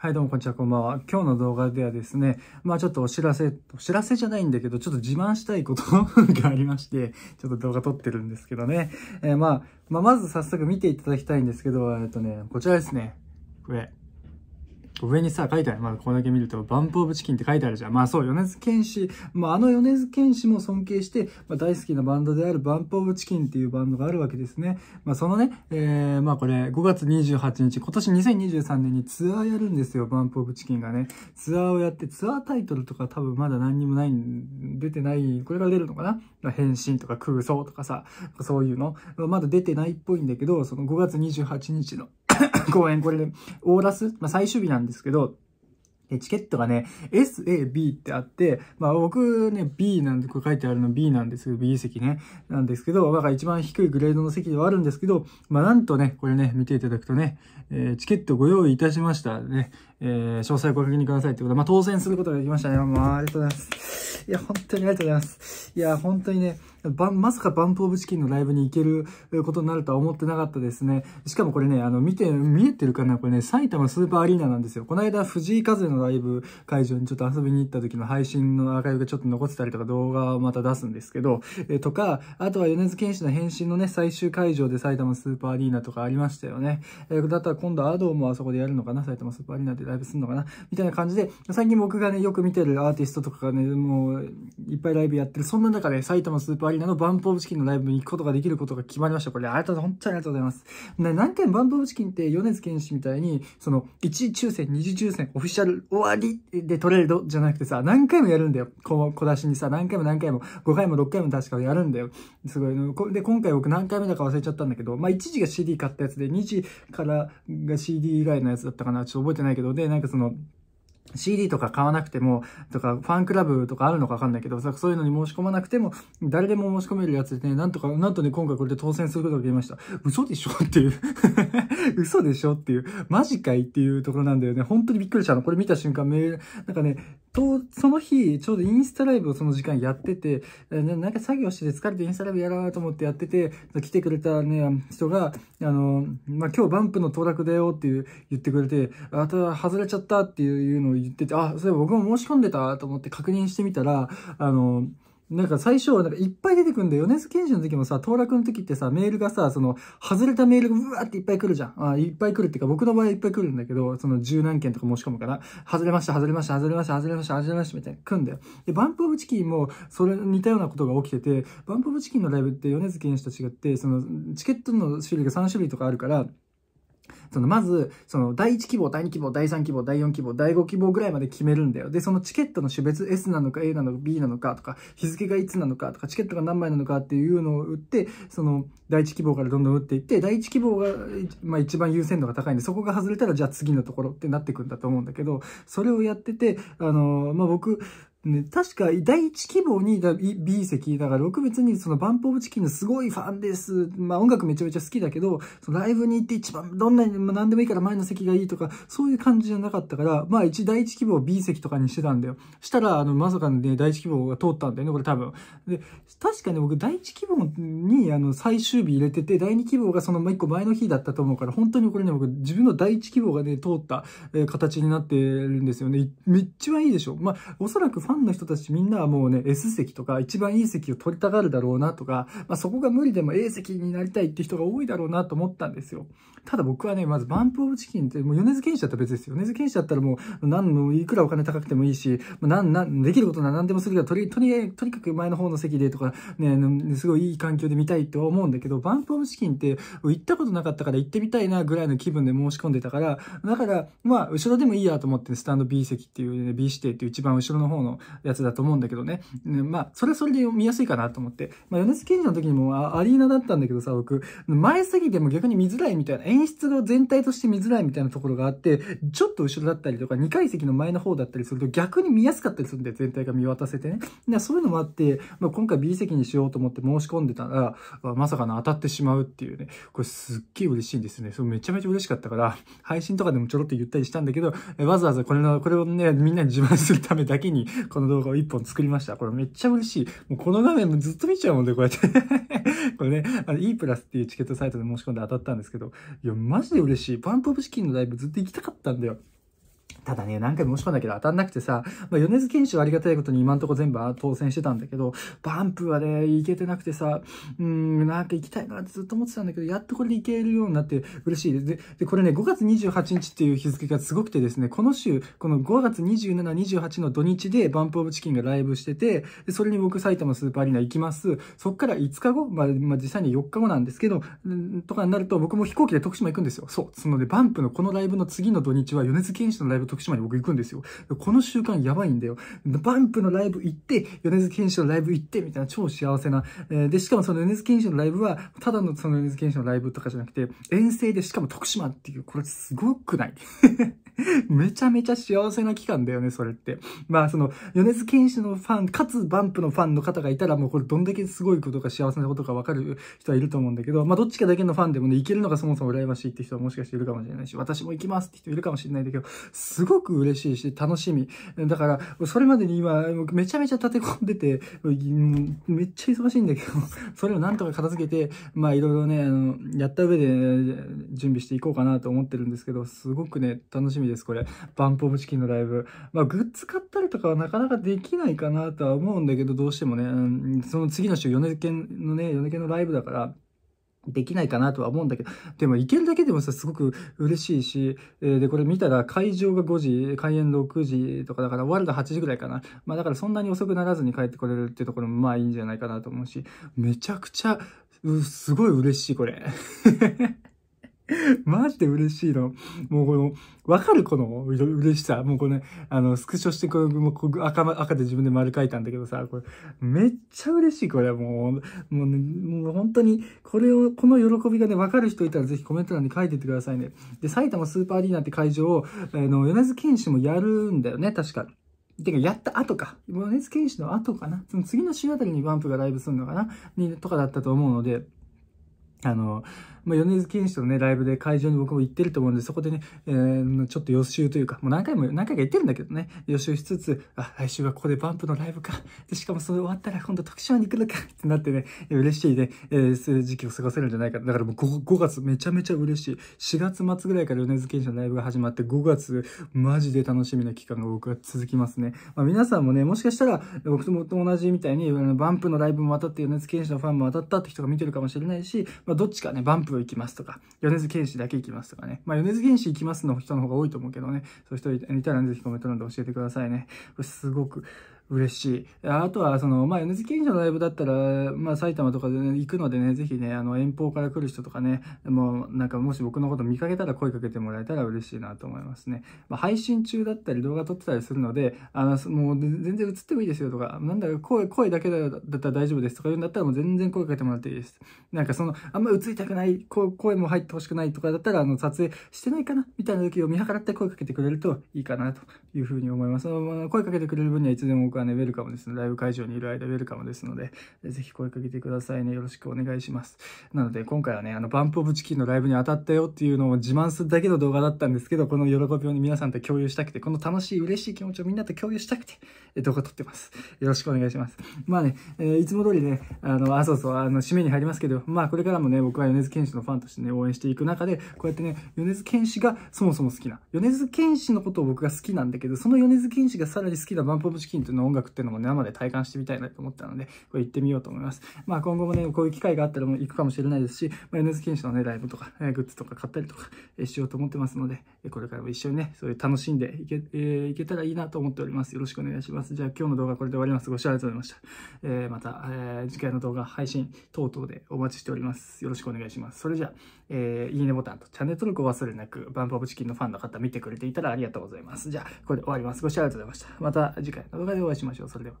はい、どうもこんにちは、こんばんは。今日の動画ではですね、まあちょっとお知らせ、お知らせじゃないんだけど、ちょっと自慢したいことがありまして、ちょっと動画撮ってるんですけどね。えー、まあ、まあ、まず早速見ていただきたいんですけど、えっとね、こちらですね。これ。上にさ、書いてある。まだここだけ見ると、バンプオブチキンって書いてあるじゃん。まあそう、米津玄師、まああの米津玄師も尊敬して、まあ大好きなバンドであるバンプオブチキンっていうバンドがあるわけですね。まあそのね、えー、まあこれ、5月28日、今年2023年にツアーやるんですよ、バンプオブチキンがね。ツアーをやって、ツアータイトルとか多分まだ何にもない、出てない、これが出るのかな変身とか空想とかさ、そういうの。まだ出てないっぽいんだけど、その5月28日の、公演、これで、オーラス、まあ、最終日なんですけど、チケットがね、S、A、B ってあって、まあ僕ね、B なんてこれ書いてあるの B なんですけど、B 席ね、なんですけど、まあ一番低いグレードの席ではあるんですけど、まあなんとね、これね、見ていただくとね、えー、チケットご用意いたしましたね。えー、詳細ご確認くださいということで、まあ、当選することができましたね。もう、ありがとうございます。いや、本当にありがとうございます。いや、本当にね、ばまさかバンプオブチキンのライブに行けることになるとは思ってなかったですね。しかもこれね、あの、見て、見えてるかなこれね、埼玉スーパーアリーナなんですよ。この間、藤井風のライブ会場にちょっと遊びに行った時の配信のアーカイブがちょっと残ってたりとか、動画をまた出すんですけど、えとか、あとは米津玄師の返信のね、最終会場で埼玉スーパーアリーナとかありましたよね。えー、だったら今度アドーもあそこでやるのかな埼玉スーパーアリーナで。ライブするのかなみたいな感じで、最近僕がね、よく見てるアーティストとかがね、もう、いっぱいライブやってる。そんな中で、埼玉スーパーアリーナのバンプオブチキンのライブに行くことができることが決まりました。これ、ありがとう、本当にありがとうございます。ね、何回もバンプオブチキンって、米津玄師みたいに、その、1抽選、2次抽選、オフィシャル終わりでトレードじゃなくてさ、何回もやるんだよ。こ小出しにさ、何回も何回も、5回も6回も確かやるんだよ。すごい。で、今回僕何回目だか忘れちゃったんだけど、まあ、1時が CD 買ったやつで、2時からが CD 以外のやつだったかな、ちょっと覚えてないけど、で、なんかその、CD とか買わなくても、とか、ファンクラブとかあるのかわかんないけど、そういうのに申し込まなくても、誰でも申し込めるやつでね、なんとか、なんとね、今回これで当選することができました。嘘でしょっていう 嘘でしょっていう。マジかいっていうところなんだよね。本当にびっくりしたの。これ見た瞬間、メール、なんかね、と、その日、ちょうどインスタライブをその時間やってて、なんか作業してて疲れてインスタライブやろうと思ってやってて、来てくれたね、人が、あの、まあ、今日バンプの到落だよっていう言ってくれて、あとは外れちゃったっていうのを言ってて、あ、それ僕も申し込んでたと思って確認してみたら、あの、なんか最初、なんかいっぱい出てくんだよ。米津玄師の時もさ、当落の時ってさ、メールがさ、その、外れたメールがうわーっていっぱい来るじゃん。あいっぱい来るっていうか、僕の場合いっぱい来るんだけど、その十何件とか申し込むから、外れました、外れました、外れました、外れました、外れました、みたいな、来んだよ。で、バンプオブチキンも、それ似たようなことが起きてて、バンプオブチキンのライブって米津玄師と違って、その、チケットの種類が3種類とかあるから、そのまず、その第1希望、第2希望、第3希望、第4希望、第5希望ぐらいまで決めるんだよ。で、そのチケットの種別 S なのか A なのか B なのかとか、日付がいつなのかとか、チケットが何枚なのかっていうのを打って、その第1希望からどんどん打っていって、第1希望が、まあ一番優先度が高いんで、そこが外れたらじゃあ次のところってなってくんだと思うんだけど、それをやってて、あのー、まあ僕、ね、確か第1希望に B 席、だから僕別にそのバンプオブチキンのすごいファンです。まあ音楽めちゃめちゃ好きだけど、そのライブに行って一番どんなに、ま何でもいいから前の席がいいとか、そういう感じじゃなかったから、まあ一第1希望 B 席とかにしてたんだよ。したら、あの、まさかね、第1希望が通ったんだよね、これ多分。で、確かね、僕第1希望にあの最終日入れてて、第2希望がその1個前の日だったと思うから、本当にこれね、僕自分の第1希望がね、通った、え形になってるんですよね。めっちゃいいでしょ。まあ、おそらくファンンの人たちみんなはもうね、S 席とか一番いい席を取りたがるだろうなとか、まあ、そこが無理でも A 席になりたいって人が多いだろうなと思ったんですよ。ただ僕はね、まずバンプオブチキンって、もう米津玄師だったら別ですよ。米津玄師だったらもう、何の、いくらお金高くてもいいし、なん、なん、できることなら何でもするけど、とり、とり、とにかく前の方の席でとか、ね、すごいいい環境で見たいとは思うんだけど、バンプオブチキンって、行ったことなかったから行ってみたいなぐらいの気分で申し込んでたから、だから、まあ、後ろでもいいやと思って、ね、スタンド B 席っていうね、B 指定っていう一番後ろの方のやつだと思うんだけどね。ねまあ、それはそれで見やすいかなと思って。まあ、スケンジの時にもアリーナだったんだけどさ、僕、前すぎても逆に見づらいみたいな、演出が全体として見づらいみたいなところがあって、ちょっと後ろだったりとか、2階席の前の方だったりすると逆に見やすかったりするんだよ、全体が見渡せてね。だそういうのもあって、まあ、今回 B 席にしようと思って申し込んでたら、まさかの当たってしまうっていうね。これすっげえ嬉しいんですね。そうめちゃめちゃ嬉しかったから、配信とかでもちょろっと言ったりしたんだけど、わざわざこれの、これをね、みんなに自慢するためだけに、この動画を一本作りました。これめっちゃ嬉しい。もうこの画面もずっと見ちゃうもんで、こうやって これね、あの E プラスっていうチケットサイトで申し込んで当たったんですけど、いや、マジで嬉しい。パンプオブチキンのライブずっと行きたかったんだよ。ただね、何回も申し込んだけど当たんなくてさ、まあ、米津玄師はありがたいことに今んとこ全部当選してたんだけど、バンプはね、行けてなくてさ、うーん、なんか行きたいなってずっと思ってたんだけど、やっとこれで行けるようになって嬉しいでで、これね、5月28日っていう日付がすごくてですね、この週、この5月27、28の土日でバンプオブチキンがライブしてて、でそれに僕埼玉スーパーアリーナ行きます。そっから5日後、まあ、まあ、実際に4日後なんですけど、とかになると僕も飛行機で徳島行くんですよ。そう。そのね、バンプのこのライブの次の土日は米津玄師のライブイブ、徳島に僕行くんですよ。この習慣やばいんだよ。バンプのライブ行って、米津玄師のライブ行って、みたいな超幸せな。えで、しかもその米津玄師のライブは、ただのその米津玄師のライブとかじゃなくて、遠征で、しかも徳島っていう、これすごくない めちゃめちゃ幸せな期間だよね、それって。まあ、その、米津玄師のファン、かつバンプのファンの方がいたら、もうこれどんだけすごいことか幸せなことかわかる人はいると思うんだけど、まあ、どっちかだけのファンでもね、行けるのがそもそも羨ましいって人はもしかしているかもしれないし、私も行きますって人いるかもしれないんだけど、すごく嬉しいし、楽しみ。だから、それまでに今、めちゃめちゃ立て込んでて、めっちゃ忙しいんだけど、それをなんとか片付けて、まあいろいろね、あの、やった上で、準備していこうかなと思ってるんですけど、すごくね、楽しみです、これ。バンプオブチキンのライブ。まあ、グッズ買ったりとかはなかなかできないかなとは思うんだけど、どうしてもね、うん、その次の週、米県のね、米県のライブだから、できないかなとは思うんだけど、でも行けるだけでもさ、すごく嬉しいし、えー、で、これ見たら会場が5時、開演6時とかだから終わるド8時ぐらいかな。まあだからそんなに遅くならずに帰ってこれるっていうところもまあいいんじゃないかなと思うし、めちゃくちゃ、すごい嬉しい、これ。マジで嬉しいの。もうこの、わかるこの嬉しさ。もうこれ、ね、あの、スクショしてこれ、もう赤、赤で自分で丸書いたんだけどさ、これ、めっちゃ嬉しい、これ。もう、もう、ね、もう本当に、これを、この喜びがね、わかる人いたらぜひコメント欄に書いてってくださいね。で、埼玉スーパーアリーナって会場を、あの、米津玄師もやるんだよね、確か。てか、やった後か。米津玄師の後かな。その次の週あたりにバンプがライブするのかなにとかだったと思うので、あの、まあ、米津玄師とのね、ライブで会場に僕も行ってると思うんで、そこでね、えー、ちょっと予習というか、もう何回も、何回か行ってるんだけどね、予習しつつ、あ、来週はここでバンプのライブか。で、しかもそれ終わったら今度徳島に行くのかってなってね、嬉しいね、えー、そういう時期を過ごせるんじゃないか。だからもう 5, 5月めちゃめちゃ嬉しい。4月末ぐらいから米津玄師のライブが始まって、5月、マジで楽しみな期間が僕は続きますね。まあ、皆さんもね、もしかしたら、僕とも同じみたいに、バンプのライブも当たって、米津玄師のファンも当たったって人が見てるかもしれないし、まあ、どっちかね、バンプ行きますとか、米津玄師だけ行きますとかね。まあ、米津玄師行きますの人の方が多いと思うけどね。そういう人いたらぜひコメント欄で教えてくださいね。すごく、嬉しい。あとは、その、まあ、NGK 検のライブだったら、まあ、埼玉とかで、ね、行くのでね、ぜひね、あの、遠方から来る人とかね、もう、なんか、もし僕のこと見かけたら声かけてもらえたら嬉しいなと思いますね。まあ、配信中だったり、動画撮ってたりするので、あの、もう、全然映ってもいいですよとか、なんだ声、声だけだったら大丈夫ですとか言うんだったら、もう全然声かけてもらっていいです。なんか、その、あんま映りたくない、声も入ってほしくないとかだったら、あの、撮影してないかなみたいな時を見計らって声かけてくれるといいかなというふうに思います。声かけてくれる分にはいつでもはね、ウェルカムですね。ライブ会場にいる間、ウェルカムですので、ぜひ声かけてくださいね。よろしくお願いします。なので、今回はね、あの、バンプオブチキンのライブに当たったよっていうのを自慢するだけの動画だったんですけど、この喜びを皆さんと共有したくて、この楽しい、嬉しい気持ちをみんなと共有したくて、動画撮ってます。よろしくお願いします。まあね、えー、いつも通りね、あの、あ、そうそう、あの、締めに入りますけど、まあ、これからもね、僕は米津玄師のファンとしてね、応援していく中で、こうやってね、米津玄師がそもそも好きな、米津玄師のことを僕が好きなんだけど、その米津玄師がさらに好きなバンプオブチキンっていうのを音楽っていうのも生で体感してみたいなと思ったので、これ行ってみようと思います。まあ今後もね、こういう機会があったらもう行くかもしれないですし、まあ、NS 研修のね、ライブとか、えグッズとか買ったりとか、えしようと思ってますので、これからも一緒にね、そういう楽しんでいけ、えー、いけたらいいなと思っております。よろしくお願いします。じゃあ今日の動画はこれで終わります。ご視聴ありがとうございました。えー、また、えー、次回の動画配信等々でお待ちしております。よろしくお願いします。それじゃあ、えー、いいねボタンとチャンネル登録を忘れなく、バンプオブチキンのファンの方見てくれていたらありがとうございます。じゃあ、これで終わります。ご視聴ありがとうございました。また次回の動画でお会いしましょう。しましょう。それでは。